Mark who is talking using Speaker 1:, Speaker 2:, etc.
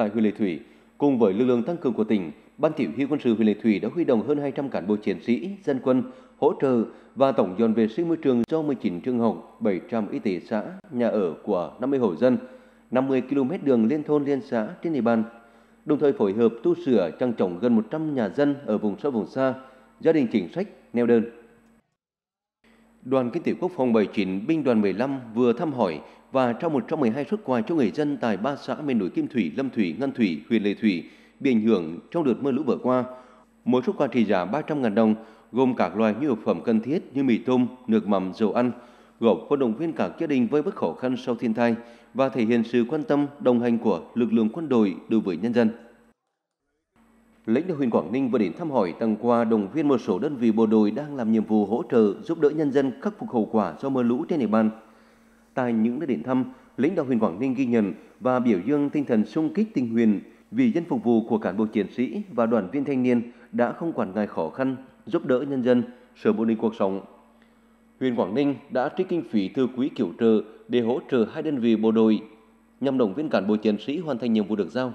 Speaker 1: tại huyện Lệ Thủy. Cùng với lực lượng tăng cường của tỉnh, Ban Chỉ huy quân sự huyện Lệ Thủy đã huy động hơn 200 cán bộ chiến sĩ, dân quân hỗ trợ và tổng dọn vệ sinh môi trường cho 19 trường học, 700 y tế xã, nhà ở của 50 hộ dân, 50 km đường liên thôn liên xã trên địa bàn. Đồng thời phối hợp tu sửa trang trọng gần 100 nhà dân ở vùng sâu vùng xa, gia đình chính sách neo đơn Đoàn Kinh tế Quốc phòng 79, Binh đoàn 15 vừa thăm hỏi và trao 112 xuất quà cho người dân tại ba xã miền núi Kim Thủy, Lâm Thủy, Ngân Thủy, huyện Lệ Thủy bị ảnh hưởng trong đợt mưa lũ vừa qua. Mỗi xuất quà trị giá 300.000 đồng, gồm các loại nhu yếu phẩm cần thiết như mì tôm, nước mắm, dầu ăn, gộp vận động viên các gia đình với bất khó khăn sau thiên tai và thể hiện sự quan tâm, đồng hành của lực lượng quân đội đối với nhân dân. Lãnh đạo huyện Quảng Ninh vừa đến thăm hỏi tặng quà đồng viên một số đơn vị bộ đội đang làm nhiệm vụ hỗ trợ giúp đỡ nhân dân khắc phục hậu quả do mưa lũ trên địa bàn. Tại những nơi đến thăm, lãnh đạo huyện Quảng Ninh ghi nhận và biểu dương tinh thần sung kích tình nguyện vì dân phục vụ của cán bộ chiến sĩ và đoàn viên thanh niên đã không quản ngại khó khăn, giúp đỡ nhân dân sớm ổn định cuộc sống. Huyện Quảng Ninh đã trích kinh phí từ quỹ kiểu trợ để hỗ trợ hai đơn vị bộ đội nhằm động viên cán bộ chiến sĩ hoàn thành nhiệm vụ được giao.